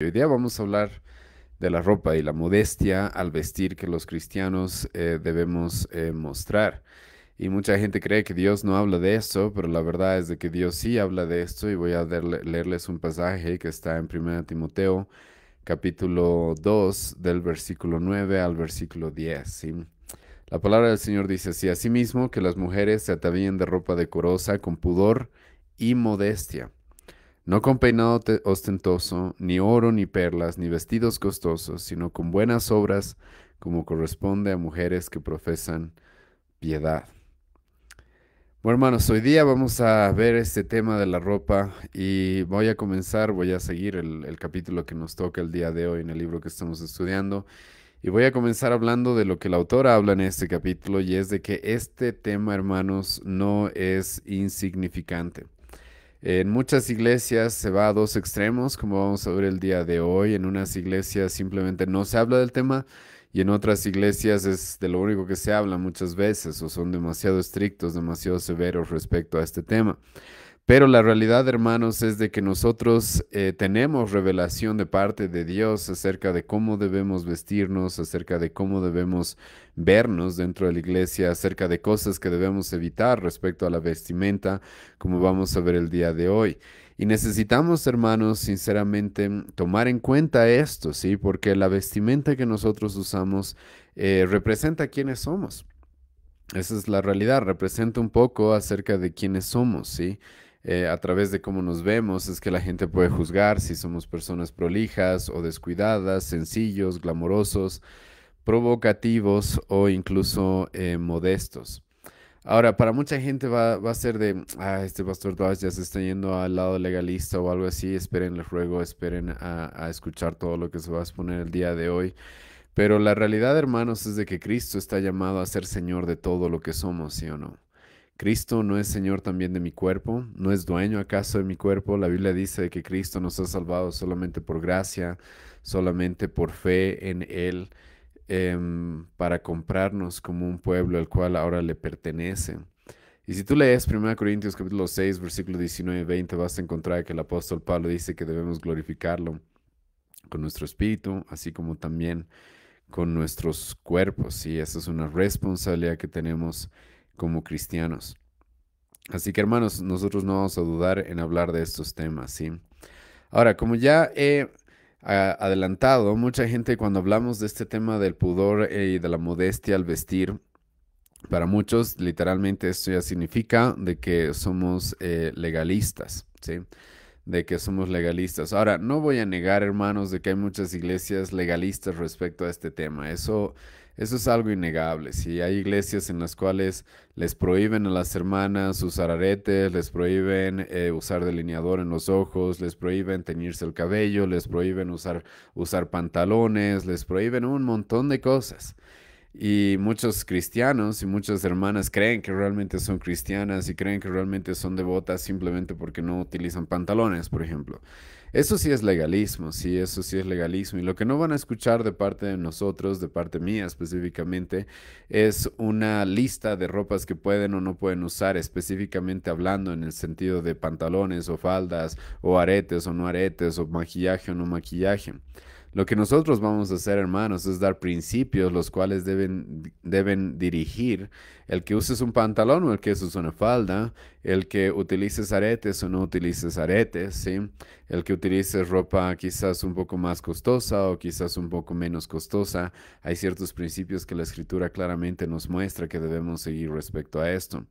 Hoy día vamos a hablar de la ropa y la modestia al vestir que los cristianos eh, debemos eh, mostrar. Y mucha gente cree que Dios no habla de esto, pero la verdad es de que Dios sí habla de esto y voy a leerles un pasaje que está en 1 Timoteo capítulo 2 del versículo 9 al versículo 10. La palabra del Señor dice así, asimismo que las mujeres se atavíen de ropa decorosa con pudor y modestia no con peinado ostentoso, ni oro, ni perlas, ni vestidos costosos, sino con buenas obras, como corresponde a mujeres que profesan piedad. Bueno, hermanos, hoy día vamos a ver este tema de la ropa y voy a comenzar, voy a seguir el, capítulo que nos toca el día de hoy en el libro que estamos estudiando. Y voy a comenzar hablando de lo que la autora habla en este capítulo y es de que este tema, hermanos, no es insignificante. En muchas iglesias se va a dos extremos, como vamos a ver el día de hoy. En unas iglesias simplemente no se habla del tema y en otras iglesias es de lo único que se habla muchas veces o son demasiado estrictos, demasiado severos respecto a este tema. Pero la realidad, hermanos, es de que nosotros eh, tenemos revelación de parte de Dios acerca de cómo debemos vestirnos, acerca de cómo debemos vernos dentro de la iglesia acerca de cosas que debemos evitar respecto a la vestimenta, como vamos a ver el día de hoy. Y necesitamos, hermanos, sinceramente tomar en cuenta esto, ¿sí? Porque la vestimenta que nosotros usamos eh, representa quiénes somos. Esa es la realidad, representa un poco acerca de quiénes somos, ¿sí? Eh, a través de cómo nos vemos es que la gente puede juzgar si somos personas prolijas o descuidadas, sencillos, glamorosos provocativos o incluso eh, modestos. Ahora, para mucha gente va, a ser de, ah, este pastor Duas ya se está yendo al lado legalista o algo así, esperen, les ruego, esperen a, a, escuchar todo lo que se va a exponer el día de hoy. Pero la realidad, hermanos, es de que Cristo está llamado a ser Señor de todo lo que somos, ¿sí o no? Cristo no es Señor también de mi cuerpo, no es dueño acaso de mi cuerpo. La Biblia dice que Cristo nos ha salvado solamente por gracia, solamente por fe en Él. Em, para comprarnos como un pueblo al cual ahora le pertenece. Y si tú lees 1 Corintios capítulo 6, versículo 19 y 20, vas a encontrar que el apóstol Pablo dice que debemos glorificarlo con nuestro espíritu, así como también con nuestros cuerpos. Y esa es una responsabilidad que tenemos como cristianos. Así que hermanos, nosotros no vamos a dudar en hablar de estos temas, ¿sí? Ahora, como ya he adelantado, mucha gente cuando hablamos de este tema del pudor eh, y de la modestia al vestir, para muchos literalmente esto ya significa de que somos eh, legalistas, ¿sí? De que somos legalistas. Ahora, no voy a negar, hermanos, de que hay muchas iglesias legalistas respecto a este tema. Eso eso es algo innegable. Si hay iglesias en las cuales les prohíben a las hermanas usar aretes, les prohíben eh, usar delineador en los ojos, les prohíben teñirse el cabello, les prohíben usar, usar pantalones, les prohíben un montón de cosas. Y muchos cristianos y muchas hermanas creen que realmente son cristianas y creen que realmente son devotas simplemente porque no utilizan pantalones, por ejemplo. Eso sí es legalismo, sí, eso sí es legalismo. Y lo que no van a escuchar de parte de nosotros, de parte mía específicamente, es una lista de ropas que pueden o no pueden usar, específicamente hablando en el sentido de pantalones o faldas o aretes o no aretes o maquillaje o no maquillaje. Lo que nosotros vamos a hacer, hermanos, es dar principios los cuales deben, deben dirigir el que uses un pantalón o el que uses una falda, el que utilices aretes o no utilices aretes, ¿sí? el que utilices ropa quizás un poco más costosa o quizás un poco menos costosa. Hay ciertos principios que la escritura claramente nos muestra que debemos seguir respecto a esto.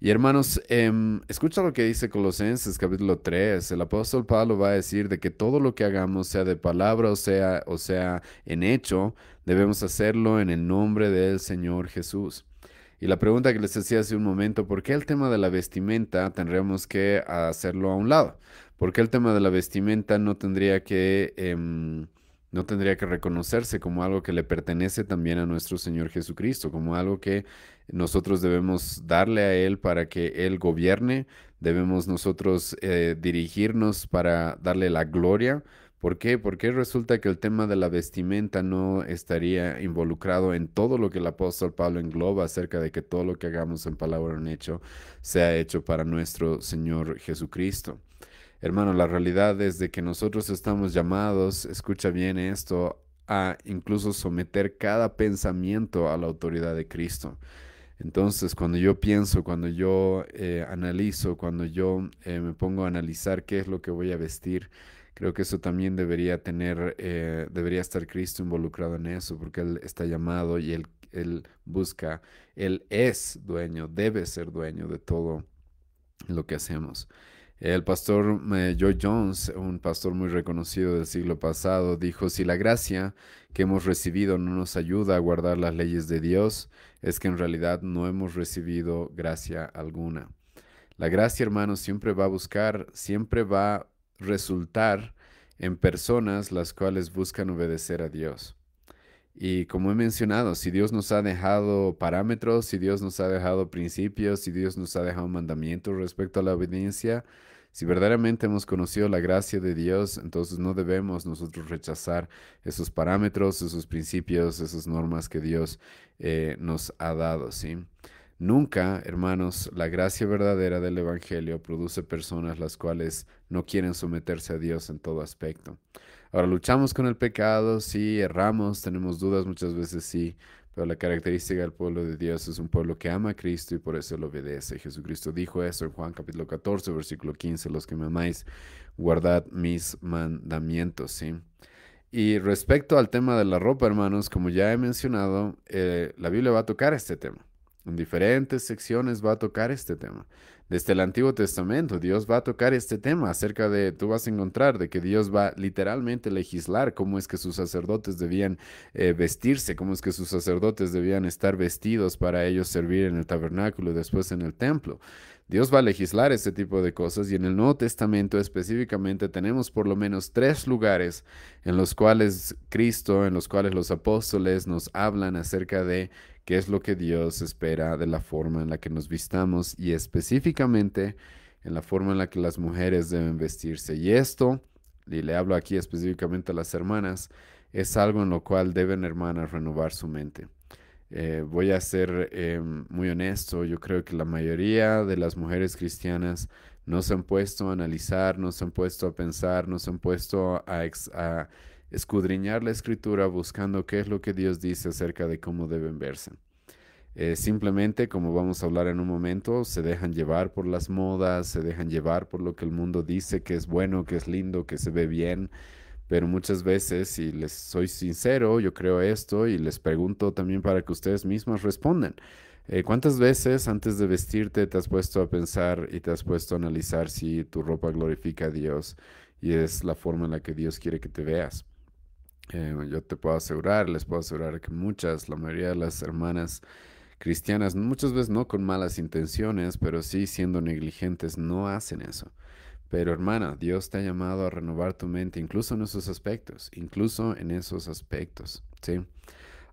Y hermanos, em, escucha lo que dice Colosenses capítulo 3. El apóstol Pablo va a decir de que todo lo que hagamos, sea de palabra o sea, o sea en hecho, debemos hacerlo en el nombre del Señor Jesús. Y la pregunta que les hacía hace un momento, ¿por qué el tema de la vestimenta tendríamos que hacerlo a un lado? ¿Por qué el tema de la vestimenta no tendría que... Em, no tendría que reconocerse como algo que le pertenece también a nuestro Señor Jesucristo, como algo que nosotros debemos darle a Él para que Él gobierne, debemos nosotros eh, dirigirnos para darle la gloria. ¿Por qué? Porque resulta que el tema de la vestimenta no estaría involucrado en todo lo que el apóstol Pablo engloba acerca de que todo lo que hagamos en palabra o en hecho sea hecho para nuestro Señor Jesucristo. Hermano, la realidad es de que nosotros estamos llamados, escucha bien esto, a incluso someter cada pensamiento a la autoridad de Cristo. Entonces, cuando yo pienso, cuando yo eh, analizo, cuando yo eh, me pongo a analizar qué es lo que voy a vestir, creo que eso también debería tener, eh, debería estar Cristo involucrado en eso, porque Él está llamado y él busca, Él es dueño, debe ser dueño de todo lo que hacemos. El pastor eh, Joe Jones, un pastor muy reconocido del siglo pasado, dijo, si la gracia que hemos recibido no nos ayuda a guardar las leyes de Dios, es que en realidad no hemos recibido gracia alguna. La gracia, hermanos, siempre va a buscar, siempre va a resultar en personas las cuales buscan obedecer a Dios. Y como he mencionado, si Dios nos ha dejado parámetros, si Dios nos ha dejado principios, si Dios nos ha dejado mandamientos respecto a la obediencia, si verdaderamente hemos conocido la gracia de Dios, entonces no debemos nosotros rechazar esos parámetros, esos principios, esas normas que Dios eh, nos ha dado, ¿sí? Nunca, hermanos, la gracia verdadera del Evangelio produce personas las cuales no quieren someterse a Dios en todo aspecto. Ahora luchamos con el pecado, sí, erramos, tenemos dudas muchas veces, sí, pero la característica del pueblo de Dios es un pueblo que ama a Cristo y por eso lo obedece. Jesucristo dijo eso en Juan capítulo 14, versículo 15, los que me amáis, guardad mis mandamientos, ¿sí? Y respecto al tema de la ropa, hermanos, como ya he mencionado, eh, la Biblia va a tocar este tema. En diferentes secciones va a tocar este tema. Desde el Antiguo Testamento, Dios va a tocar este tema acerca de, tú vas a encontrar, de que Dios va literalmente legislar cómo es que sus sacerdotes debían eh, vestirse, cómo es que sus sacerdotes debían estar vestidos para ellos servir en el tabernáculo y después en el templo. Dios va a legislar este tipo de cosas y en el Nuevo Testamento específicamente tenemos por lo menos tres lugares en los cuales Cristo, en los cuales los apóstoles nos hablan acerca de qué es lo que Dios espera de la forma en la que nos vistamos y específicamente en la forma en la que las mujeres deben vestirse. Y esto, y le hablo aquí específicamente a las hermanas, es algo en lo cual deben hermanas renovar su mente. Eh, voy a ser em, muy honesto, yo creo que la mayoría de las mujeres cristianas no se han puesto a analizar, no se han puesto a pensar, no se han puesto a, a escudriñar la escritura buscando qué es lo que Dios dice acerca de cómo deben verse. Eh, simplemente, como vamos a hablar en un momento, se dejan llevar por las modas, se dejan llevar por lo que el mundo dice que es bueno, que es lindo, que se ve bien, pero muchas veces, y les soy sincero, yo creo esto y les pregunto también para que ustedes mismos respondan. Eh, ¿Cuántas veces antes de vestirte te has puesto a pensar y te has puesto a analizar si tu ropa glorifica a Dios y es la forma en la que Dios quiere que te veas? Eh, yo te puedo asegurar, les puedo asegurar que muchas, la mayoría de las hermanas cristianas, muchas veces no con malas intenciones, pero sí siendo negligentes, no hacen eso. Pero hermana, Dios te ha llamado a renovar tu mente, incluso en esos aspectos, incluso en esos aspectos, ¿sí?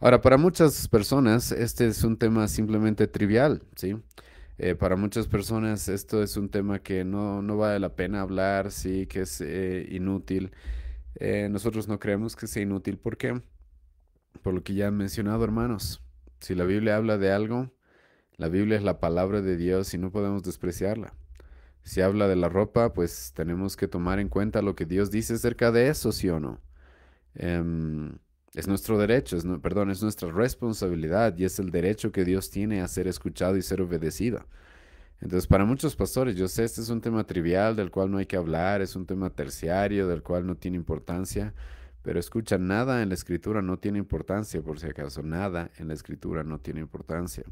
Ahora, para muchas personas, este es un tema simplemente trivial, ¿sí? Eh, para muchas personas esto es un tema que no, vale la pena hablar, sí, que es eh, inútil. Eh, nosotros no creemos que sea inútil. ¿Por qué? Por lo que ya han mencionado, hermanos. Si la Biblia habla de algo, la Biblia es la palabra de Dios y no podemos despreciarla. Si habla de la ropa, pues tenemos que tomar en cuenta lo que Dios dice acerca de eso, sí o no. Em, es nuestro derecho, perdón, es nuestra responsabilidad y es el derecho que Dios tiene a ser escuchado y ser obedecido. Entonces, para muchos pastores, yo sé, este es un tema trivial del cual no hay que hablar, es un tema terciario del cual no tiene importancia, pero escucha, nada en la escritura no tiene importancia, por si acaso, nada en la escritura no tiene importancia.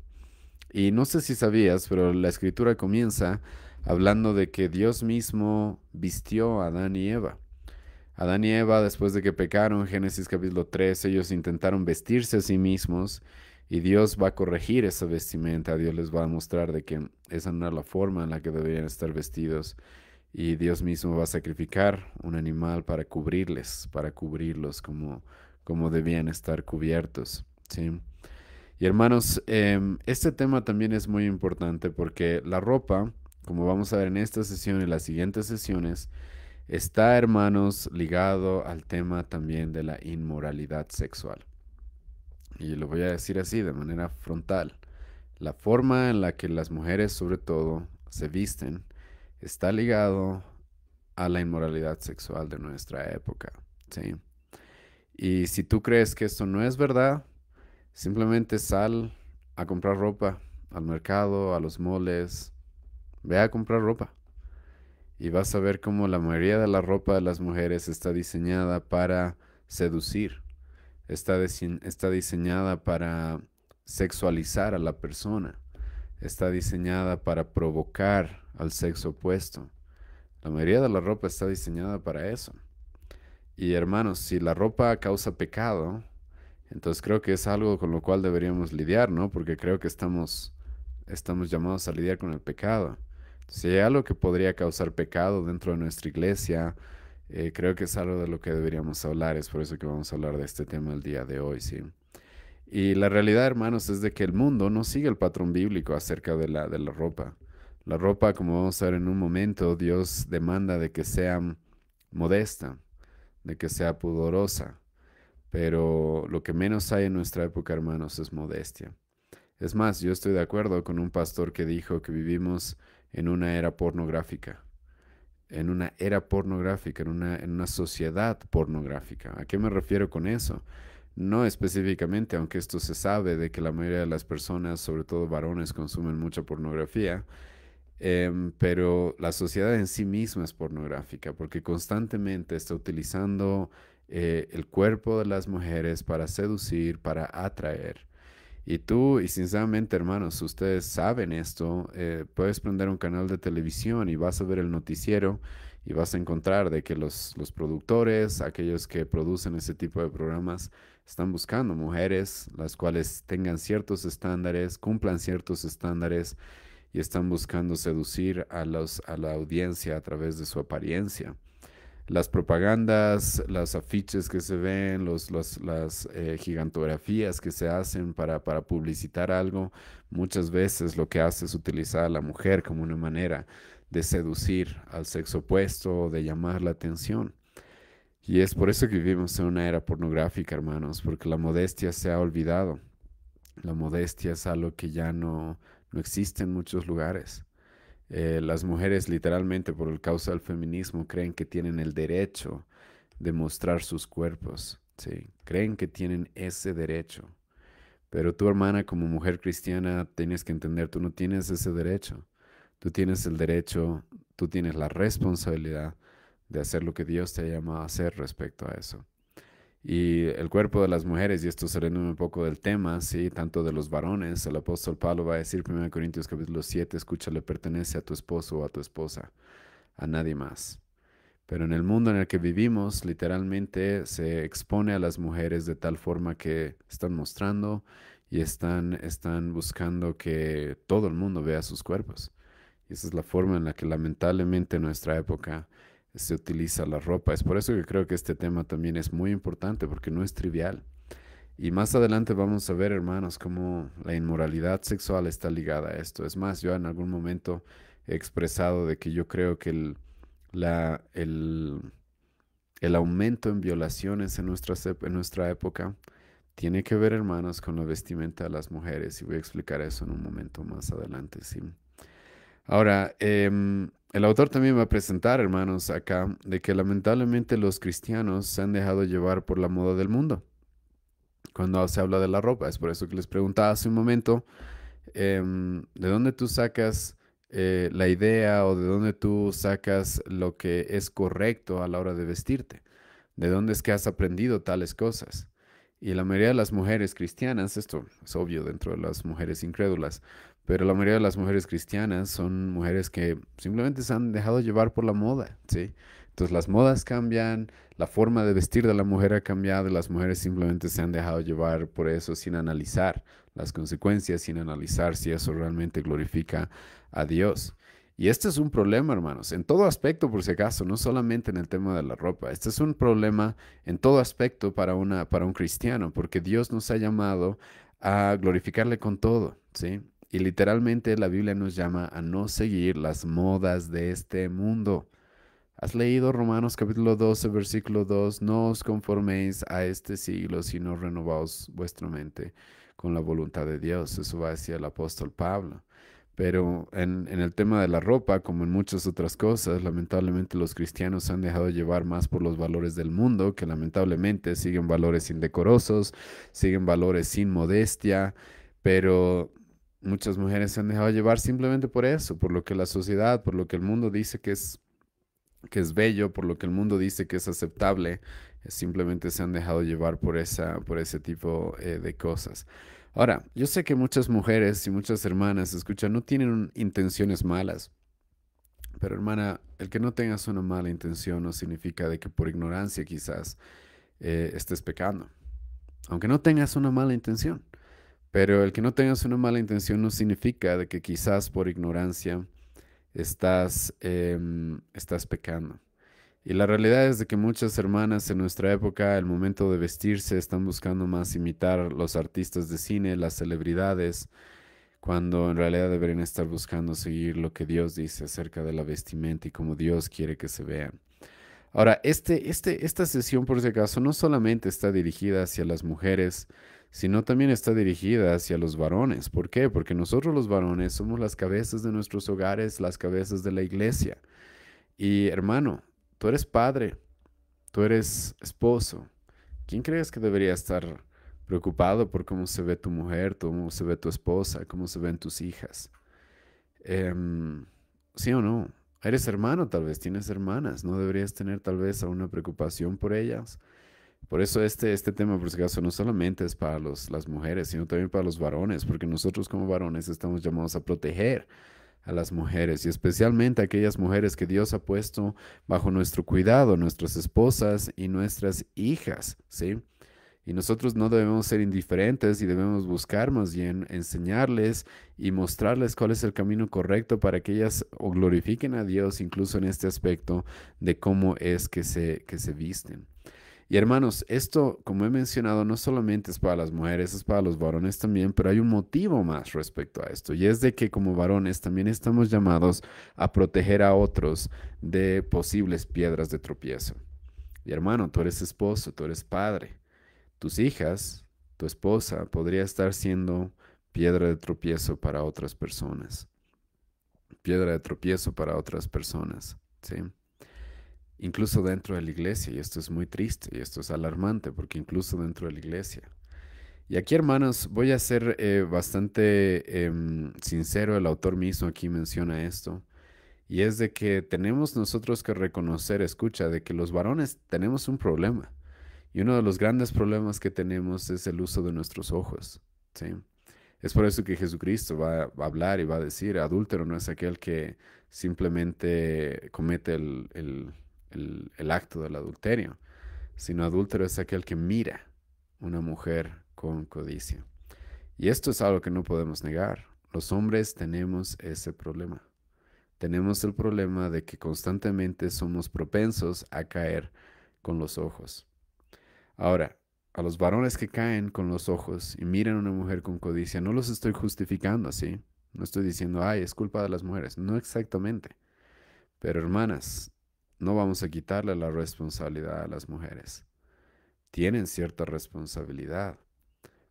Y no sé si sabías, pero la escritura comienza hablando de que Dios mismo vistió a Adán y Eva. Adán y Eva, después de que pecaron, Génesis capítulo 3, ellos intentaron vestirse a sí mismos y Dios va a corregir esa vestimenta, Dios les va a mostrar de que esa no era la forma en la que deberían estar vestidos. Y Dios mismo va a sacrificar un animal para cubrirles, para cubrirlos como, como debían estar cubiertos. ¿sí? Y hermanos, em, este tema también es muy importante porque la ropa, como vamos a ver en esta sesión y las siguientes sesiones, está, hermanos, ligado al tema también de la inmoralidad sexual y lo voy a decir así de manera frontal, la forma en la que las mujeres sobre todo se visten está ligado a la inmoralidad sexual de nuestra época, ¿sí? Y si tú crees que esto no es verdad, simplemente sal a comprar ropa al mercado, a los moles, ve a comprar ropa. Y vas a ver cómo la mayoría de la ropa de las mujeres está diseñada para seducir está, está diseñada para sexualizar a la persona, está diseñada para provocar al sexo opuesto. La mayoría de la ropa está diseñada para eso. Y hermanos, si la ropa causa pecado, entonces creo que es algo con lo cual deberíamos lidiar, ¿no? Porque creo que estamos, estamos llamados a lidiar con el pecado. Si hay algo que podría causar pecado dentro de nuestra iglesia, eh, creo que es algo de lo que deberíamos hablar, es por eso que vamos a hablar de este tema el día de hoy, ¿sí? Y la realidad, hermanos, es de que el mundo no sigue el patrón bíblico acerca de la, de la ropa. La ropa, como vamos a ver en un momento, Dios demanda de que sea modesta, de que sea pudorosa, pero lo que menos hay en nuestra época, hermanos, es modestia. Es más, yo estoy de acuerdo con un pastor que dijo que vivimos en una era pornográfica en una era pornográfica, en una, sociedad pornográfica. ¿A qué me refiero con eso? No específicamente, aunque esto se sabe de que la mayoría de las personas, sobre todo varones, consumen mucha pornografía, em, pero la sociedad en sí misma es pornográfica porque constantemente está utilizando eh, el cuerpo de las mujeres para seducir, para atraer. Y tú, y sinceramente, hermanos, ustedes saben esto, eh, puedes prender un canal de televisión y vas a ver el noticiero y vas a encontrar de que los, los productores, aquellos que producen ese tipo de programas, están buscando mujeres las cuales tengan ciertos estándares, cumplan ciertos estándares y están buscando seducir a, los, a la audiencia a través de su apariencia las propagandas, los afiches que se ven, los, las eh, gigantografías que se hacen para, publicitar algo, muchas veces lo que hace es utilizar a la mujer como una manera de seducir al sexo opuesto, de llamar la atención. Y es por eso que vivimos en una era pornográfica, hermanos, porque la modestia se ha olvidado. La modestia es algo que ya no existe en muchos lugares. Eh, las mujeres literalmente por el causa del feminismo creen que tienen el derecho de mostrar sus cuerpos, ¿sí? creen que tienen ese derecho. Pero tu hermana como mujer cristiana tienes que entender, tú no tienes ese derecho. Tú tienes el derecho, tú tienes la responsabilidad de hacer lo que Dios te ha llamado a hacer respecto a eso y el cuerpo de las mujeres, y esto saliendo un poco del tema, ¿sí? tanto de los varones, el apóstol Pablo va a decir, 1 Corintios capítulo 7, escúchale, pertenece a tu esposo o a tu esposa, a nadie más. Pero en el mundo en el que vivimos, literalmente se expone a las mujeres de tal forma que están mostrando y están, están buscando que todo el mundo vea sus cuerpos. Y esa es la forma en la que lamentablemente nuestra época se utiliza la ropa. Es por eso que creo que este tema también es muy importante, porque no es trivial. Y más adelante vamos a ver, hermanos, cómo la inmoralidad sexual está ligada a esto. Es más, yo en algún momento he expresado de que yo creo que el, la, el, el aumento en violaciones en nuestra, en nuestra época tiene que ver, hermanos, con la vestimenta de las mujeres. Y voy a explicar eso en un momento más adelante. ¿sí? Ahora, em, el autor también va a presentar, hermanos, acá, de que lamentablemente los cristianos se han dejado llevar por la moda del mundo. Cuando se habla de la ropa, es por eso que les preguntaba hace un momento, em, ¿de dónde tú sacas eh, la idea o de dónde tú sacas lo que es correcto a la hora de vestirte? ¿De dónde es que has aprendido tales cosas? Y la mayoría de las mujeres cristianas, esto es obvio dentro de las mujeres incrédulas, pero la mayoría de las mujeres cristianas son mujeres que simplemente se han dejado llevar por la moda, ¿sí? Entonces las modas cambian, la forma de vestir de la mujer ha cambiado, las mujeres simplemente se han dejado llevar por eso sin analizar las consecuencias, sin analizar si eso realmente glorifica a Dios. Y este es un problema, hermanos, en todo aspecto, por si acaso, no solamente en el tema de la ropa. Este es un problema en todo aspecto para, una, para un cristiano, porque Dios nos ha llamado a glorificarle con todo, ¿sí? Y literalmente la Biblia nos llama a no seguir las modas de este mundo. ¿Has leído Romanos capítulo 12, versículo 2? No os conforméis a este siglo, sino renovaos vuestra mente con la voluntad de Dios. Eso va hacia el apóstol Pablo. Pero en, en, el tema de la ropa, como en muchas otras cosas, lamentablemente los cristianos se han dejado llevar más por los valores del mundo, que lamentablemente siguen valores indecorosos, siguen valores sin modestia, pero Muchas mujeres se han dejado llevar simplemente por eso, por lo que la sociedad, por lo que el mundo dice que es, que es bello, por lo que el mundo dice que es aceptable, eh, simplemente se han dejado llevar por, esa, por ese tipo eh, de cosas. Ahora, yo sé que muchas mujeres y muchas hermanas, escucha, no tienen intenciones malas, pero hermana, el que no tengas una mala intención no significa de que por ignorancia quizás eh, estés pecando, aunque no tengas una mala intención. Pero el que no tengas una mala intención no significa de que quizás por ignorancia estás, em, estás pecando. Y la realidad es de que muchas hermanas en nuestra época, al momento de vestirse, están buscando más imitar los artistas de cine, las celebridades, cuando en realidad deberían estar buscando seguir lo que Dios dice acerca de la vestimenta y cómo Dios quiere que se vean. Ahora, este, este, esta sesión, por si acaso, no solamente está dirigida hacia las mujeres, sino también está dirigida hacia los varones. ¿Por qué? Porque nosotros los varones somos las cabezas de nuestros hogares, las cabezas de la iglesia. Y hermano, tú eres padre, tú eres esposo. ¿Quién crees que debería estar preocupado por cómo se ve tu mujer, cómo se ve tu esposa, cómo se ven tus hijas? Em, ¿Sí o no? Eres hermano tal vez, tienes hermanas, ¿no deberías tener tal vez alguna preocupación por ellas? Por eso este, este tema, por si acaso, no solamente es para los, las mujeres, sino también para los varones, porque nosotros como varones estamos llamados a proteger a las mujeres y especialmente a aquellas mujeres que Dios ha puesto bajo nuestro cuidado, nuestras esposas y nuestras hijas, ¿sí? Y nosotros no debemos ser indiferentes y debemos buscar más bien enseñarles y mostrarles cuál es el camino correcto para que ellas glorifiquen a Dios incluso en este aspecto de cómo es que se, que se visten. Y hermanos, esto, como he mencionado, no solamente es para las mujeres, es para los varones también, pero hay un motivo más respecto a esto, y es de que como varones también estamos llamados a proteger a otros de posibles piedras de tropiezo. Y hermano, tú eres esposo, tú eres padre, tus hijas, tu esposa podría estar siendo piedra de tropiezo para otras personas, piedra de tropiezo para otras personas, ¿sí? incluso dentro de la iglesia, y esto es muy triste y esto es alarmante, porque incluso dentro de la iglesia. Y aquí, hermanos, voy a ser eh, bastante em, sincero, el autor mismo aquí menciona esto, y es de que tenemos nosotros que reconocer, escucha, de que los varones tenemos un problema, y uno de los grandes problemas que tenemos es el uso de nuestros ojos, ¿sí? Es por eso que Jesucristo va, a hablar y va a decir, adúltero no es aquel que simplemente comete el, el, acto del adulterio, sino adúltero es aquel que mira una mujer con codicia. Y esto es algo que no podemos negar. Los hombres tenemos ese problema. Tenemos el problema de que constantemente somos propensos a caer con los ojos. Ahora, a los varones que caen con los ojos y miran a una mujer con codicia, no los estoy justificando así. No estoy diciendo, ay, es culpa de las mujeres. No exactamente. Pero hermanas, no vamos a quitarle la responsabilidad a las mujeres. Tienen cierta responsabilidad.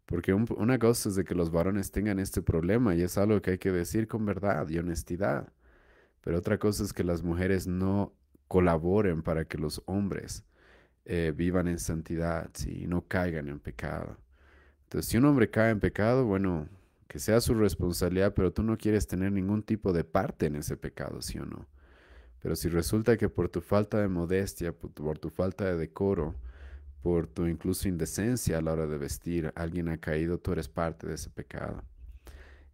Porque una cosa es de que los varones tengan este problema y es algo que hay que decir con verdad y honestidad. Pero otra cosa es que las mujeres no colaboren para que los hombres eh, vivan en santidad y no caigan en pecado. Entonces, si un hombre cae en pecado, bueno, que sea su responsabilidad, pero tú no quieres tener ningún tipo de parte en ese pecado, ¿sí o no? Pero si resulta que por tu falta de modestia, por tu, falta de decoro, por tu incluso indecencia a la hora de vestir, alguien ha caído, tú eres parte de ese pecado.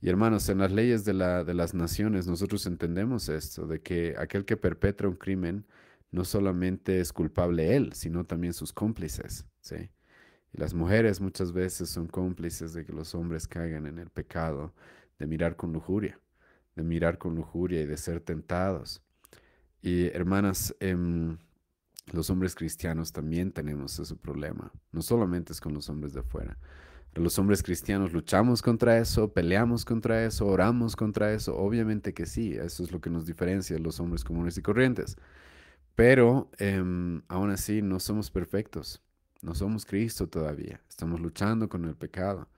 Y hermanos, en las leyes de, las naciones nosotros entendemos esto, de que aquel que perpetra un crimen no solamente es culpable él, sino también sus cómplices. Y las mujeres muchas veces son cómplices de que los hombres caigan en el pecado de mirar con lujuria, de mirar con lujuria y de ser tentados y hermanas, em, los hombres cristianos también tenemos ese problema, no solamente es con los hombres de afuera. Los hombres cristianos luchamos contra eso, peleamos contra eso, oramos contra eso, obviamente que sí, eso es lo que nos diferencia de los hombres comunes y corrientes. Pero em, aún así no somos perfectos, no somos Cristo todavía, estamos luchando con el pecado.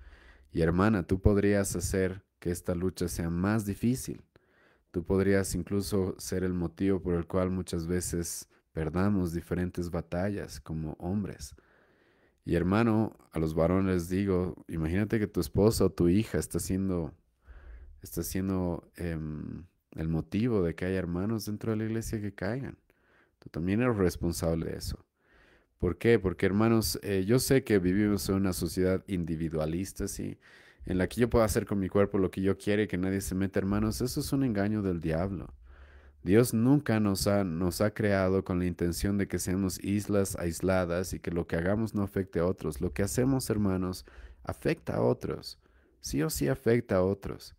Y hermana, tú podrías hacer que esta lucha sea más difícil Tú podrías incluso ser el motivo por el cual muchas veces perdamos diferentes batallas como hombres. Y hermano, a los varones les digo, imagínate que tu esposa o tu hija está siendo, está siendo em, el motivo de que haya hermanos dentro de la iglesia que caigan. Tú también eres responsable de eso. ¿Por qué? Porque hermanos, eh, yo sé que vivimos en una sociedad individualista, sí en la que yo puedo hacer con mi cuerpo lo que yo quiere y que nadie se meta, hermanos, eso es un engaño del diablo. Dios nunca nos ha, nos ha creado con la intención de que seamos islas aisladas y que lo que hagamos no afecte a otros. Lo que hacemos, hermanos, afecta a otros. Sí o sí afecta a otros.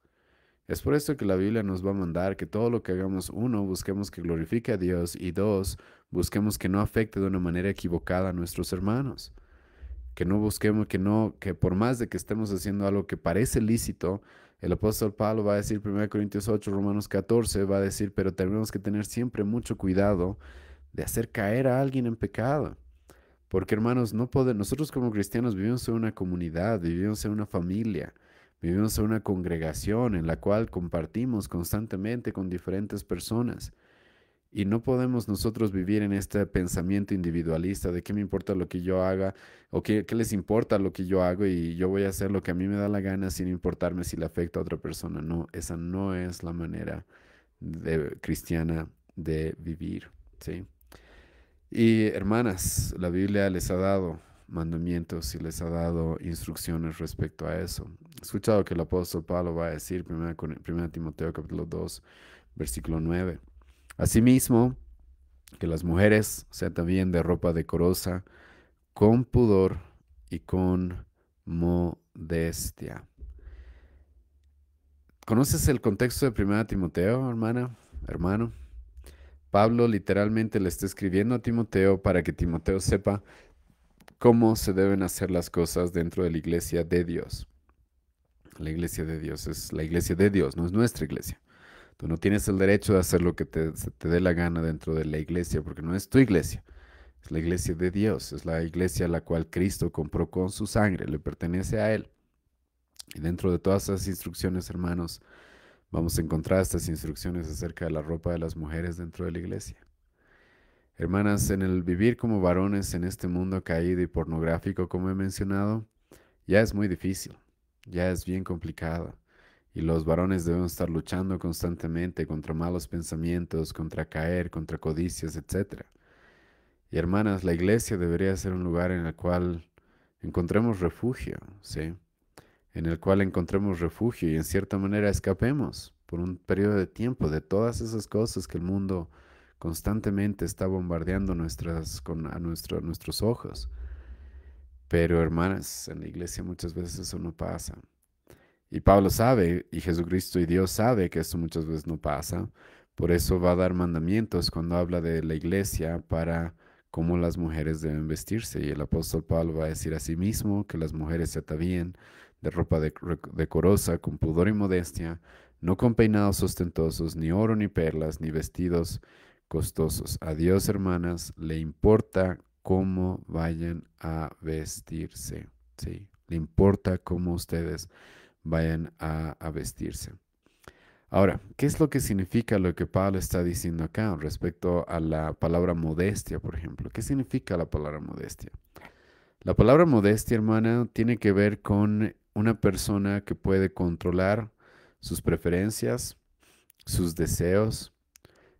Es por esto que la Biblia nos va a mandar que todo lo que hagamos, uno, busquemos que glorifique a Dios y dos, busquemos que no afecte de una manera equivocada a nuestros hermanos que no busquemos, que no, que por más de que estemos haciendo algo que parece lícito, el apóstol Pablo va a decir 1 Corintios 8, Romanos 14, va a decir, pero tenemos que tener siempre mucho cuidado de hacer caer a alguien en pecado. Porque hermanos, no podemos, nosotros como cristianos vivimos en una comunidad, vivimos en una familia, vivimos en una congregación en la cual compartimos constantemente con diferentes personas. Y no podemos nosotros vivir en este pensamiento individualista de qué me importa lo que yo haga o qué, les importa lo que yo hago y yo voy a hacer lo que a mí me da la gana sin importarme si le afecta a otra persona. No, esa no es la manera de, cristiana de vivir. ¿sí? Y hermanas, la Biblia les ha dado mandamientos y les ha dado instrucciones respecto a eso. He escuchado que el apóstol Pablo va a decir, 1 Timoteo capítulo 2, versículo 9 Asimismo, que las mujeres sean también de ropa decorosa, con pudor y con modestia. ¿Conoces el contexto de Primera Timoteo, hermana, hermano? Pablo literalmente le está escribiendo a Timoteo para que Timoteo sepa cómo se deben hacer las cosas dentro de la iglesia de Dios. La iglesia de Dios es la iglesia de Dios, no es nuestra iglesia. Tú no tienes el derecho de hacer lo que te, te dé la gana dentro de la iglesia, porque no es tu iglesia, es la iglesia de Dios, es la iglesia a la cual Cristo compró con su sangre, le pertenece a Él. Y dentro de todas esas instrucciones, hermanos, vamos a encontrar estas instrucciones acerca de la ropa de las mujeres dentro de la iglesia. Hermanas, en el vivir como varones en este mundo caído y pornográfico, como he mencionado, ya es muy difícil, ya es bien complicado. Y los varones deben estar luchando constantemente contra malos pensamientos, contra caer, contra codicias, etc. Y hermanas, la iglesia debería ser un lugar en el cual encontremos refugio, ¿sí? En el cual encontremos refugio y en cierta manera escapemos por un periodo de tiempo de todas esas cosas que el mundo constantemente está bombardeando nuestras, con, a nuestros ojos. Pero hermanas, en la iglesia muchas veces eso no pasa. Y Pablo sabe, y Jesucristo y Dios sabe que esto muchas veces no pasa. Por eso va a dar mandamientos cuando habla de la iglesia para cómo las mujeres deben vestirse. Y el apóstol Pablo va a decir a sí mismo que las mujeres se atavíen de ropa decorosa, con pudor y modestia, no con peinados ostentosos, ni oro ni perlas, ni vestidos costosos. A Dios, hermanas, le importa cómo vayan a vestirse. Sí, le importa cómo ustedes vayan a, vestirse. Ahora, ¿qué es lo que significa lo que Pablo está diciendo acá respecto a la palabra modestia, por ejemplo? ¿Qué significa la palabra modestia? La palabra modestia, hermana, tiene que ver con una persona que puede controlar sus preferencias, sus deseos.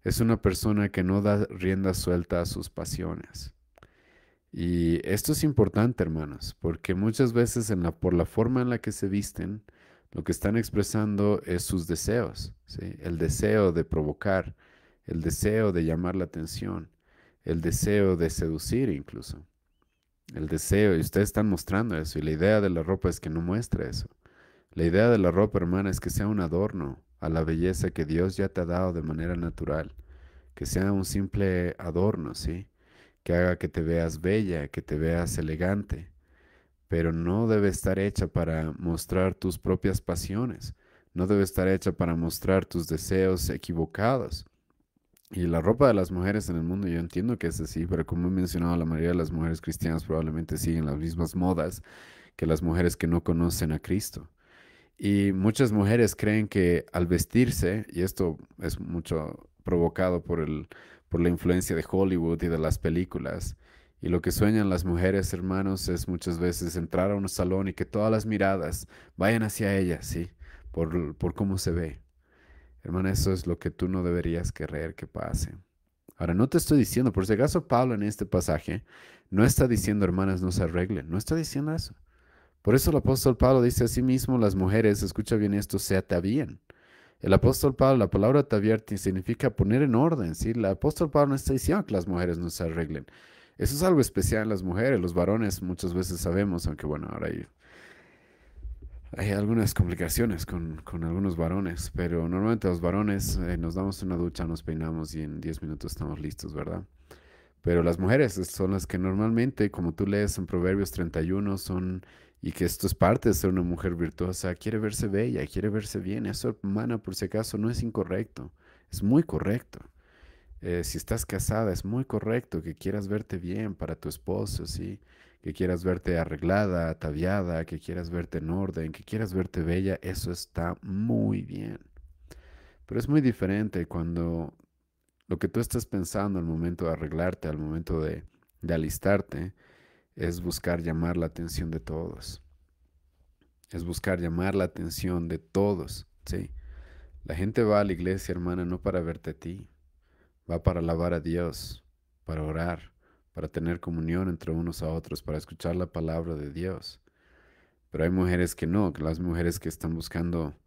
Es una persona que no da rienda suelta a sus pasiones. Y esto es importante, hermanos, porque muchas veces por la forma en la que se visten, lo que están expresando es sus deseos, ¿sí? el deseo de provocar, el deseo de llamar la atención, el deseo de seducir incluso, el deseo, y ustedes están mostrando eso, y la idea de la ropa es que no muestra eso. La idea de la ropa, hermana, es que sea un adorno a la belleza que Dios ya te ha dado de manera natural, que sea un simple adorno, ¿sí? que haga que te veas bella, que te veas elegante, pero no debe estar hecha para mostrar tus propias pasiones, no debe estar hecha para mostrar tus deseos equivocados. Y la ropa de las mujeres en el mundo, yo entiendo que es así, pero como he mencionado, la mayoría de las mujeres cristianas probablemente siguen las mismas modas que las mujeres que no conocen a Cristo. Y muchas mujeres creen que al vestirse, y esto es mucho provocado por el por la influencia de Hollywood y de las películas. Y lo que sueñan las mujeres, hermanos, es muchas veces entrar a un salón y que todas las miradas vayan hacia ellas, ¿sí? Por, por cómo se ve. Hermana, eso es lo que tú no deberías querer que pase. Ahora, no te estoy diciendo, por si acaso Pablo en este pasaje no está diciendo, hermanas, no se arreglen, no está diciendo eso. Por eso el apóstol Pablo dice a sí mismo, las mujeres, escucha bien esto, se atavían. El apóstol Pablo, la palabra tabiarti significa poner en orden, ¿sí? El apóstol Pablo no está diciendo que las mujeres no se arreglen. Eso es algo especial en las mujeres, los varones muchas veces sabemos, aunque bueno, ahora hay, hay algunas complicaciones con, algunos varones, pero normalmente los varones eh, nos damos una ducha, nos peinamos y en 10 minutos estamos listos, ¿verdad? Pero las mujeres son las que normalmente, como tú lees en Proverbios 31, son y que esto es parte de ser una mujer virtuosa, quiere verse bella, quiere verse bien. Eso, hermana, por si acaso, no es incorrecto, es muy correcto. Eh, si estás casada, es muy correcto que quieras verte bien para tu esposo, ¿sí? Que quieras verte arreglada, ataviada, que quieras verte en orden, que quieras verte bella, eso está muy bien. Pero es muy diferente cuando lo que tú estás pensando al momento de arreglarte, al momento de alistarte, es buscar llamar la atención de todos. Es buscar llamar la atención de todos, ¿sí? La gente va a la iglesia, hermana, no para verte a ti. Va para alabar a Dios, para orar, para tener comunión entre unos a otros, para escuchar la palabra de Dios. Pero hay mujeres que no, que las mujeres que están buscando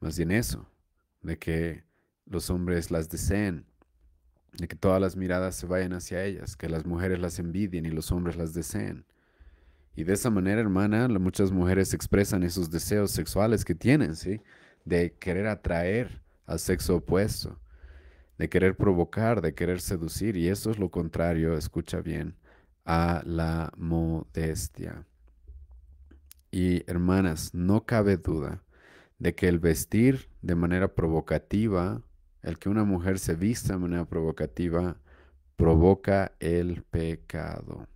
más bien eso, de que los hombres las deseen, de que todas las miradas se vayan hacia ellas, que las mujeres las envidien y los hombres las deseen. Y de esa manera, hermana, muchas mujeres expresan esos deseos sexuales que tienen, ¿sí? De querer atraer al sexo opuesto, de querer provocar, de querer seducir. Y eso es lo contrario, escucha bien, a la modestia. Y hermanas, no cabe duda de que el vestir de manera provocativa el que una mujer se vista de manera provocativa provoca el pecado.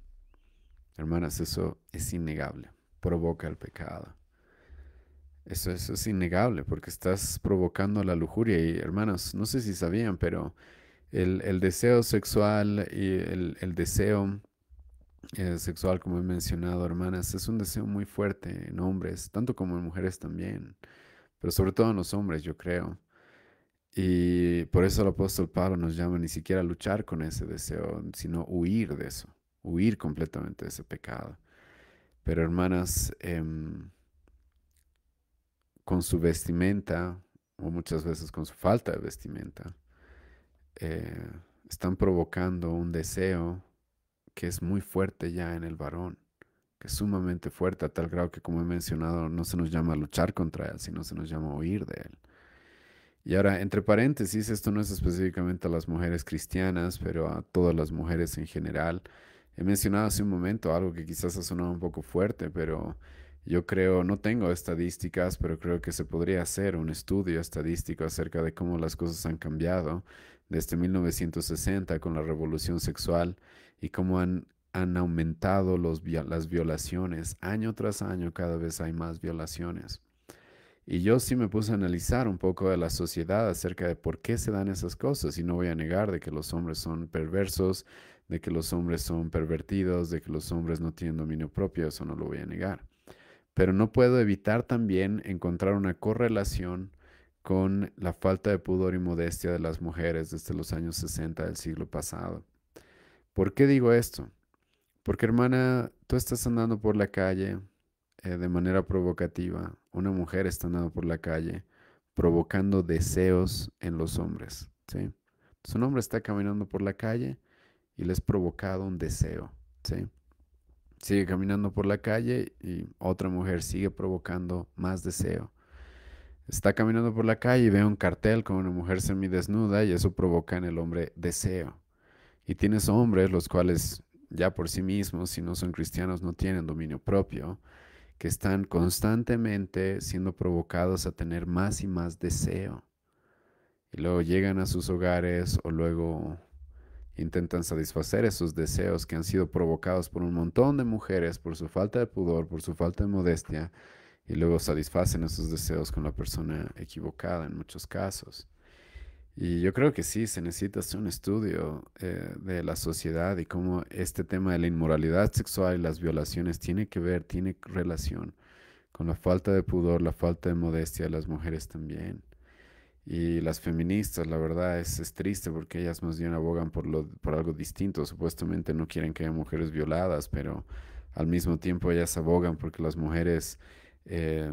Hermanas, eso es innegable. Provoca el pecado. Eso, es innegable porque estás provocando la lujuria. Y hermanos, no sé si sabían, pero el, deseo sexual y el, deseo eh, sexual, como he mencionado, hermanas, es un deseo muy fuerte en hombres, tanto como en mujeres también, pero sobre todo en los hombres, yo creo. Y por eso el apóstol Pablo nos llama ni siquiera a luchar con ese deseo, sino huir de eso, huir completamente de ese pecado. Pero hermanas, em, con su vestimenta, o muchas veces con su falta de vestimenta, eh, están provocando un deseo que es muy fuerte ya en el varón, que es sumamente fuerte a tal grado que, como he mencionado, no se nos llama a luchar contra él, sino se nos llama a huir de él. Y ahora, entre paréntesis, esto no es específicamente a las mujeres cristianas, pero a todas las mujeres en general. He mencionado hace un momento algo que quizás ha sonado un poco fuerte, pero yo creo, no tengo estadísticas, pero creo que se podría hacer un estudio estadístico acerca de cómo las cosas han cambiado desde 1960 con la revolución sexual y cómo han, han aumentado los, las violaciones. Año tras año cada vez hay más violaciones. Y yo sí me puse a analizar un poco de la sociedad acerca de por qué se dan esas cosas y no voy a negar de que los hombres son perversos, de que los hombres son pervertidos, de que los hombres no tienen dominio propio, eso no lo voy a negar. Pero no puedo evitar también encontrar una correlación con la falta de pudor y modestia de las mujeres desde los años 60 del siglo pasado. ¿Por qué digo esto? Porque hermana, tú estás andando por la calle eh, de manera provocativa, una mujer está andando por la calle provocando deseos en los hombres. ¿sí? Entonces, un hombre está caminando por la calle y le es provocado un deseo. Sigue caminando por la calle y otra mujer sigue provocando más deseo. Está caminando por la calle y ve un cartel con una mujer semidesnuda y eso provoca en el hombre deseo. Y tienes hombres los cuales ya por sí mismos, si no son cristianos, no tienen dominio propio que están constantemente siendo provocados a tener más y más deseo. Y luego llegan a sus hogares o luego intentan satisfacer esos deseos que han sido provocados por un montón de mujeres, por su falta de pudor, por su falta de modestia, y luego satisfacen esos deseos con la persona equivocada en muchos casos. Y yo creo que sí, se necesita hacer un estudio eh, de la sociedad y cómo este tema de la inmoralidad sexual y las violaciones tiene que ver, tiene relación con la falta de pudor, la falta de modestia de las mujeres también. Y las feministas, la verdad, es, triste porque ellas más bien abogan por, lo, por algo distinto. Supuestamente no quieren que haya mujeres violadas, pero al mismo tiempo ellas abogan porque las mujeres... Eh,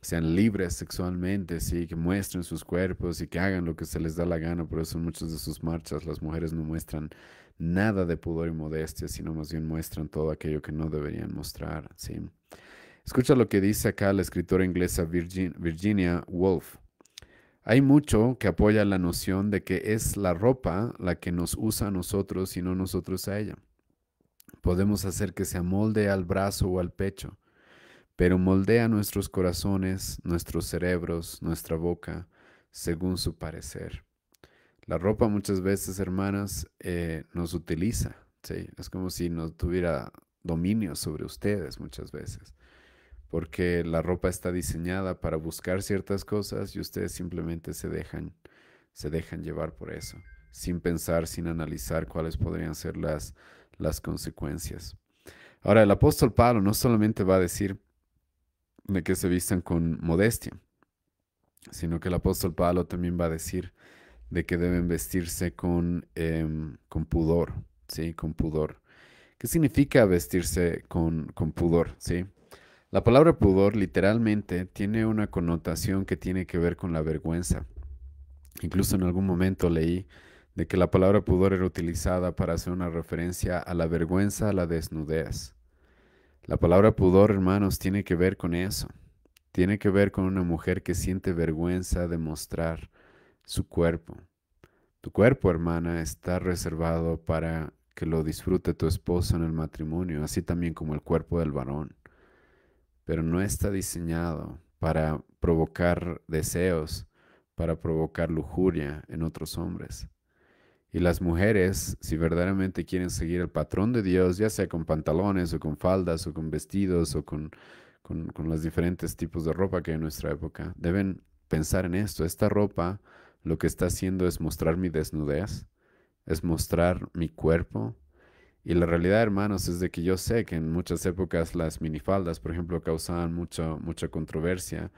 sean libres sexualmente, sí, que muestren sus cuerpos y que hagan lo que se les da la gana. Por eso en muchas de sus marchas las mujeres no muestran nada de pudor y modestia, sino más bien muestran todo aquello que no deberían mostrar, sí. Escucha lo que dice acá la escritora inglesa Virginia Woolf. Hay mucho que apoya la noción de que es la ropa la que nos usa a nosotros y no nosotros a ella. Podemos hacer que se amolde al brazo o al pecho pero moldea nuestros corazones, nuestros cerebros, nuestra boca, según su parecer. La ropa muchas veces, hermanas, eh, nos utiliza, ¿sí? Es como si no tuviera dominio sobre ustedes muchas veces, porque la ropa está diseñada para buscar ciertas cosas y ustedes simplemente se dejan, se dejan llevar por eso, sin pensar, sin analizar cuáles podrían ser las, las consecuencias. Ahora, el apóstol Pablo no solamente va a decir, de que se vistan con modestia, sino que el apóstol Pablo también va a decir de que deben vestirse con, em, con pudor, ¿sí? Con pudor. ¿Qué significa vestirse con, con pudor, sí? La palabra pudor literalmente tiene una connotación que tiene que ver con la vergüenza. Incluso en algún momento leí de que la palabra pudor era utilizada para hacer una referencia a la vergüenza, a la desnudez. La palabra pudor, hermanos, tiene que ver con eso. Tiene que ver con una mujer que siente vergüenza de mostrar su cuerpo. Tu cuerpo, hermana, está reservado para que lo disfrute tu esposo en el matrimonio, así también como el cuerpo del varón. Pero no está diseñado para provocar deseos, para provocar lujuria en otros hombres. Y las mujeres, si verdaderamente quieren seguir el patrón de Dios, ya sea con pantalones o con faldas o con vestidos o con, con, con los diferentes tipos de ropa que hay en nuestra época, deben pensar en esto. Esta ropa lo que está haciendo es mostrar mi desnudez, es mostrar mi cuerpo. Y la realidad, hermanos, es de que yo sé que en muchas épocas las minifaldas, por ejemplo, causaban mucha mucha controversia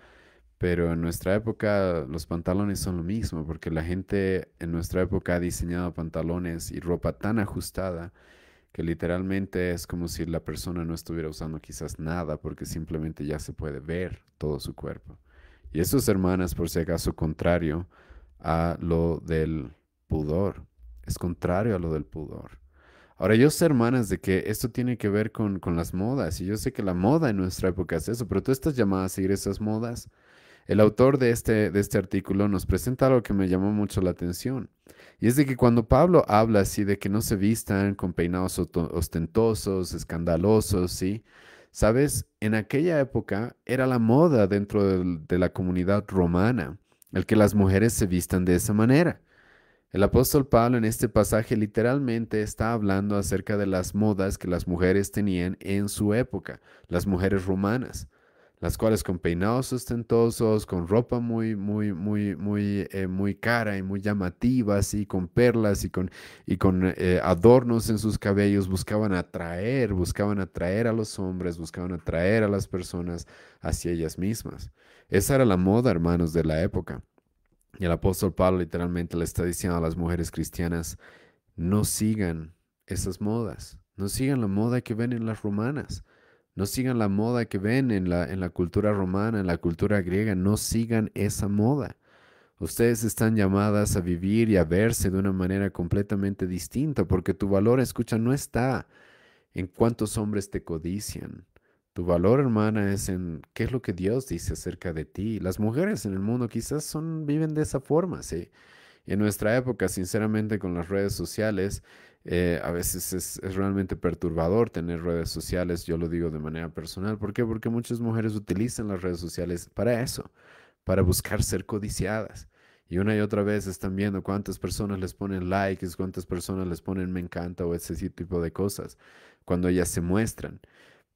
pero en nuestra época los pantalones son lo mismo, porque la gente en nuestra época ha diseñado pantalones y ropa tan ajustada que literalmente es como si la persona no estuviera usando quizás nada, porque simplemente ya se puede ver todo su cuerpo. Y eso es, hermanas, por si acaso, contrario a lo del pudor. Es contrario a lo del pudor. Ahora, yo sé, hermanas, de que esto tiene que ver con, las modas, y yo sé que la moda en nuestra época es eso, pero tú estás llamada a seguir esas modas el autor este, de este, artículo nos presenta algo que me llamó mucho la atención. Y es de que cuando Pablo habla así de que no se vistan con peinados ostentosos, escandalosos, ¿sí? Sabes, en aquella época era la moda dentro de la comunidad romana el que las mujeres se vistan de esa manera. El apóstol Pablo en este pasaje literalmente está hablando acerca de las modas que las mujeres tenían en su época, las mujeres romanas las cuales con peinados ostentosos, con ropa muy, muy, muy, muy, eh, muy cara y muy llamativa, así, con perlas y con, y con eh, adornos en sus cabellos, buscaban atraer, buscaban atraer a los hombres, buscaban atraer a las personas hacia ellas mismas. Esa era la moda, hermanos, de la época. Y el apóstol Pablo literalmente le está diciendo a las mujeres cristianas, no sigan esas modas, no sigan la moda que ven en las romanas. No sigan la moda que ven en la, en la cultura romana, en la cultura griega. No sigan esa moda. Ustedes están llamadas a vivir y a verse de una manera completamente distinta, porque tu valor, escucha, no está en cuántos hombres te codician. Tu valor, hermana, es en qué es lo que Dios dice acerca de ti. Las mujeres en el mundo quizás son, viven de esa forma, ¿sí? en nuestra época, sinceramente, con las redes sociales, eh, a veces es, es, realmente perturbador tener redes sociales, yo lo digo de manera personal. ¿Por qué? Porque muchas mujeres utilizan las redes sociales para eso, para buscar ser codiciadas. Y una y otra vez están viendo cuántas personas les ponen likes, cuántas personas les ponen me encanta o ese tipo de cosas, cuando ellas se muestran.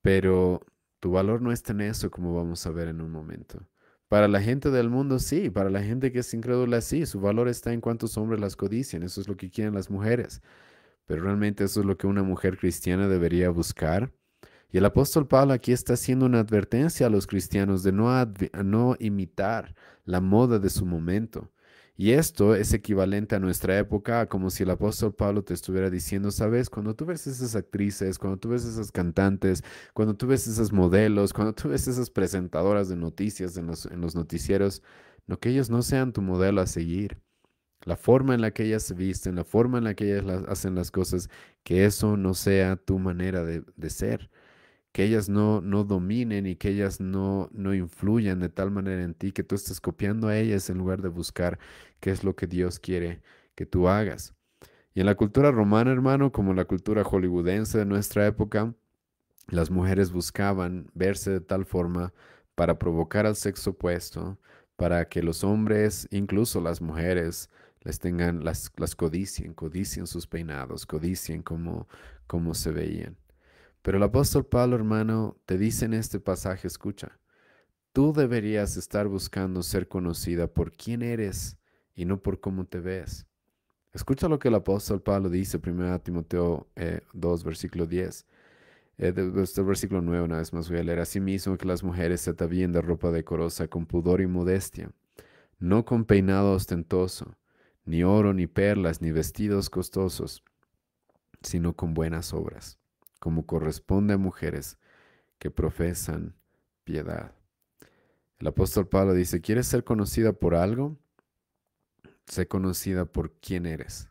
Pero tu valor no está en eso, como vamos a ver en un momento. Para la gente del mundo sí, para la gente que es incrédula sí, su valor está en cuántos hombres las codician, eso es lo que quieren las mujeres. Pero realmente eso es lo que una mujer cristiana debería buscar. Y el apóstol Pablo aquí está haciendo una advertencia a los cristianos de no, no imitar la moda de su momento, y esto es equivalente a nuestra época, como si el apóstol Pablo te estuviera diciendo, sabes, cuando tú ves esas actrices, cuando tú ves esas cantantes, cuando tú ves esos modelos, cuando tú ves esas presentadoras de noticias en los, en los noticieros, no que ellos no sean tu modelo a seguir. La forma en la que ellas se visten, la forma en la que ellas hacen las cosas, que eso no sea tu manera de ser que ellas no, no dominen y que ellas no, no influyan de tal manera en ti que tú estés copiando a ellas en lugar de buscar qué es lo que Dios quiere que tú hagas. Y en la cultura romana, hermano, como en la cultura hollywoodense de nuestra época, las mujeres buscaban verse de tal forma para provocar al sexo opuesto, para que los hombres, incluso las mujeres, les tengan, las, las codicien, codicien sus peinados, codicien cómo se veían. Pero el apóstol Pablo, hermano, te dice en este pasaje, escucha, tú deberías estar buscando ser conocida por quién eres y no por cómo te ves. Escucha lo que el apóstol Pablo dice, 1 Timoteo 2, eh, versículo 10. Eh, este versículo 9, una vez más voy a leer. Asimismo, que las mujeres se atavíen de ropa decorosa, con pudor y modestia, no con peinado ostentoso, ni oro, ni perlas, ni vestidos costosos, sino con buenas obras como corresponde a mujeres que profesan piedad. El apóstol Pablo dice, ¿quieres ser conocida por algo? Sé conocida por quién eres,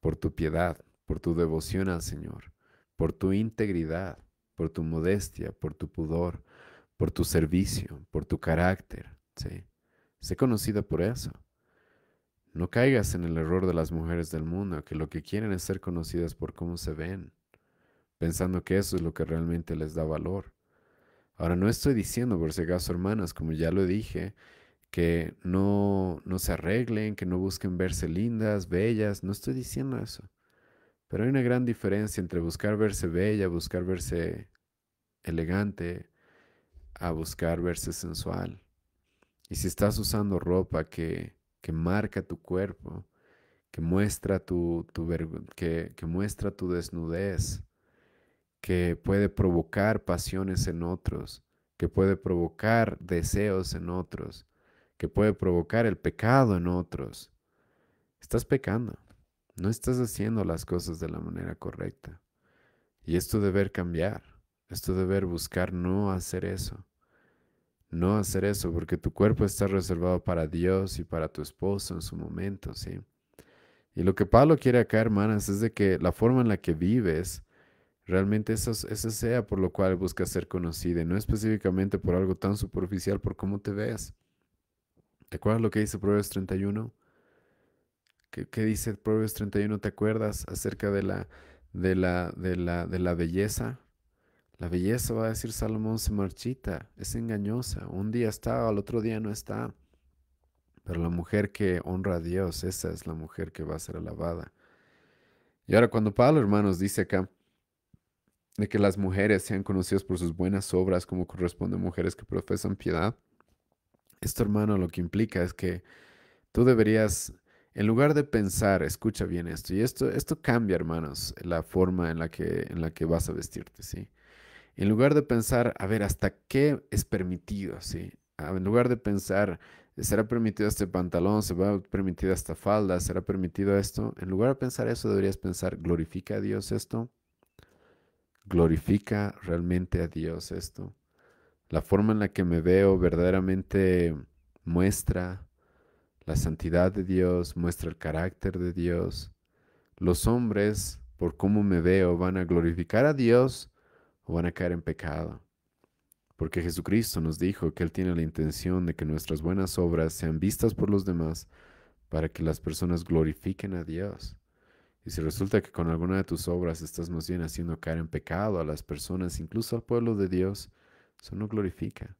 por tu piedad, por tu devoción al Señor, por tu integridad, por tu modestia, por tu pudor, por tu servicio, por tu carácter. Sé conocida por eso. No caigas en el error de las mujeres del mundo, que lo que quieren es ser conocidas por cómo se ven, pensando que eso es lo que realmente les da valor. Ahora, no estoy diciendo, por si acaso, hermanas, como ya lo dije, que no, no se arreglen, que no busquen verse lindas, bellas, no estoy diciendo eso. Pero hay una gran diferencia entre buscar verse bella, buscar verse elegante, a buscar verse sensual. Y si estás usando ropa que, marca tu cuerpo, que muestra tu, tu que, que muestra tu desnudez, que puede provocar pasiones en otros, que puede provocar deseos en otros, que puede provocar el pecado en otros. Estás pecando, no estás haciendo las cosas de la manera correcta. Y es tu deber cambiar, es tu deber buscar no hacer eso. No hacer eso, porque tu cuerpo está reservado para Dios y para tu esposo en su momento, ¿sí? Y lo que Pablo quiere acá, hermanas, es de que la forma en la que vives Realmente eso, sea por lo cual buscas ser conocida, no específicamente por algo tan superficial por cómo te veas. ¿Te acuerdas lo que dice Proverbios 31? ¿Qué, dice Proverbios 31? ¿Te acuerdas acerca de la, de la, la, de la belleza? La belleza, va a decir Salomón, se marchita, es engañosa. Un día está, al otro día no está. Pero la mujer que honra a Dios, esa es la mujer que va a ser alabada. Y ahora cuando Pablo, hermanos, dice acá, de que las mujeres sean conocidas por sus buenas obras como corresponde a mujeres que profesan piedad, esto hermano lo que implica es que tú deberías, en lugar de pensar, escucha bien esto, y esto, esto cambia hermanos la forma en la, que, en la que vas a vestirte, ¿sí? En lugar de pensar, a ver, ¿hasta qué es permitido, ¿sí? Ah, en lugar de pensar, ¿será permitido este pantalón? ¿Se va permitida esta falda? ¿Será permitido esto? En lugar de pensar eso, deberías pensar, ¿glorifica a Dios esto? glorifica realmente a Dios esto. La forma en la que me veo verdaderamente muestra la santidad de Dios, muestra el carácter de Dios. Los hombres, por cómo me veo, van a glorificar a Dios o van a caer en pecado. Porque Jesucristo nos dijo que Él tiene la intención de que nuestras buenas obras sean vistas por los demás para que las personas glorifiquen a Dios. Y si resulta que con alguna de tus obras estás más bien haciendo caer en pecado a las personas, incluso al pueblo de Dios, eso no glorifica.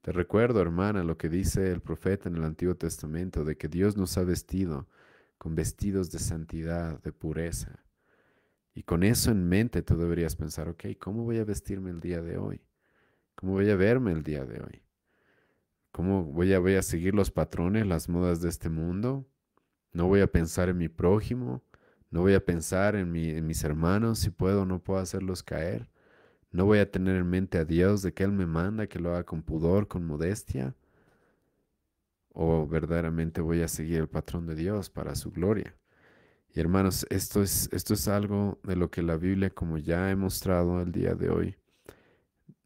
Te recuerdo, hermana, lo que dice el profeta en el Antiguo Testamento, de que Dios nos ha vestido con vestidos de santidad, de pureza. Y con eso en mente tú deberías pensar, ok, ¿cómo voy a vestirme el día de hoy? ¿Cómo voy a verme el día de hoy? ¿Cómo voy a, voy a seguir los patrones, las modas de este mundo? ¿No voy a pensar en mi prójimo? No voy a pensar en, mis hermanos si puedo o no puedo hacerlos caer. No voy a tener en mente a Dios de que Él me manda que lo haga con pudor, con modestia. O verdaderamente voy a seguir el patrón de Dios para su gloria. Y hermanos, esto es, esto es algo de lo que la Biblia, como ya he mostrado el día de hoy,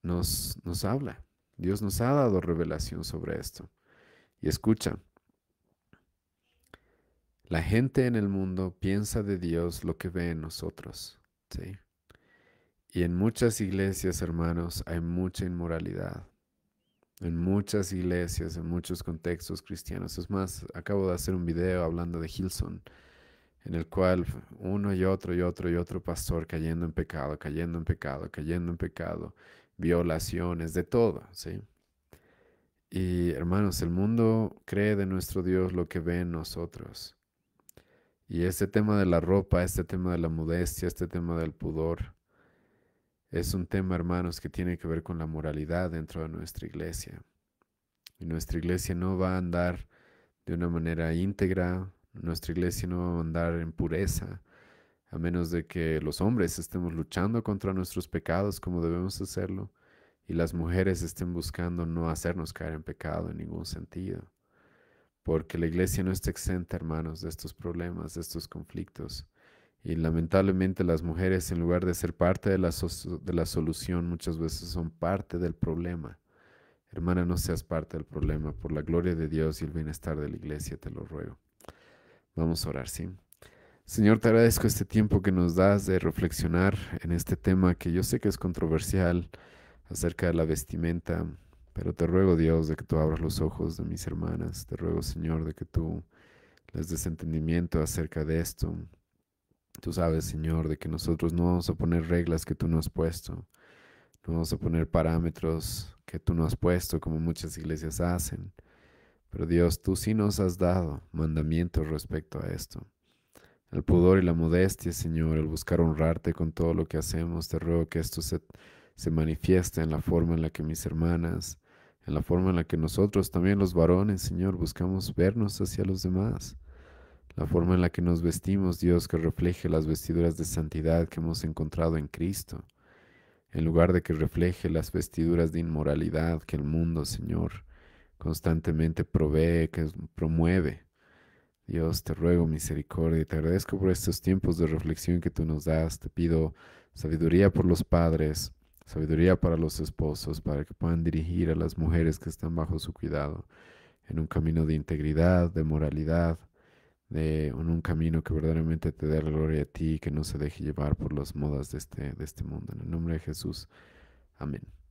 nos, nos habla. Dios nos ha dado revelación sobre esto. Y escucha, la gente en el mundo piensa de Dios lo que ve en nosotros. ¿sí? Y en muchas iglesias, hermanos, hay mucha inmoralidad. En muchas iglesias, en muchos contextos cristianos. Es más, acabo de hacer un video hablando de Hilson, en el cual uno y otro y otro y otro pastor cayendo en pecado, cayendo en pecado, cayendo en pecado, violaciones, de todo, ¿sí? Y hermanos, el mundo cree de nuestro Dios lo que ve en nosotros. Y este tema de la ropa, este tema de la modestia, este tema del pudor, es un tema, hermanos, que tiene que ver con la moralidad dentro de nuestra iglesia. Y nuestra iglesia no va a andar de una manera íntegra, nuestra iglesia no va a andar en pureza, a menos de que los hombres estemos luchando contra nuestros pecados como debemos hacerlo y las mujeres estén buscando no hacernos caer en pecado en ningún sentido porque la iglesia no está exenta, hermanos, de estos problemas, de estos conflictos. Y lamentablemente las mujeres, en lugar de ser parte de la, de la solución, muchas veces son parte del problema. Hermana, no seas parte del problema. Por la gloria de Dios y el bienestar de la iglesia, te lo ruego. Vamos a orar, ¿sí? Señor, te agradezco este tiempo que nos das de reflexionar en este tema que yo sé que es controversial acerca de la vestimenta, pero te ruego, Dios, de que tú abras los ojos de mis hermanas. Te ruego, Señor, de que tú les des entendimiento acerca de esto. Tú sabes, Señor, de que nosotros no vamos a poner reglas que tú no has puesto. No vamos a poner parámetros que tú no has puesto, como muchas iglesias hacen. Pero Dios, tú sí nos has dado mandamientos respecto a esto. El pudor y la modestia, Señor, el buscar honrarte con todo lo que hacemos, te ruego que esto se, se manifieste en la forma en la que mis hermanas en la forma en la que nosotros también los varones, Señor, buscamos vernos hacia los demás. La forma en la que nos vestimos, Dios, que refleje las vestiduras de santidad que hemos encontrado en Cristo, en lugar de que refleje las vestiduras de inmoralidad que el mundo, Señor, constantemente provee, que promueve. Dios, te ruego misericordia y te agradezco por estos tiempos de reflexión que tú nos das. Te pido sabiduría por los padres, Sabiduría para los esposos, para que puedan dirigir a las mujeres que están bajo su cuidado en un camino de integridad, de moralidad, de, en un camino que verdaderamente te dé la gloria a ti, y que no se deje llevar por las modas de este, de este mundo. En el nombre de Jesús. Amén.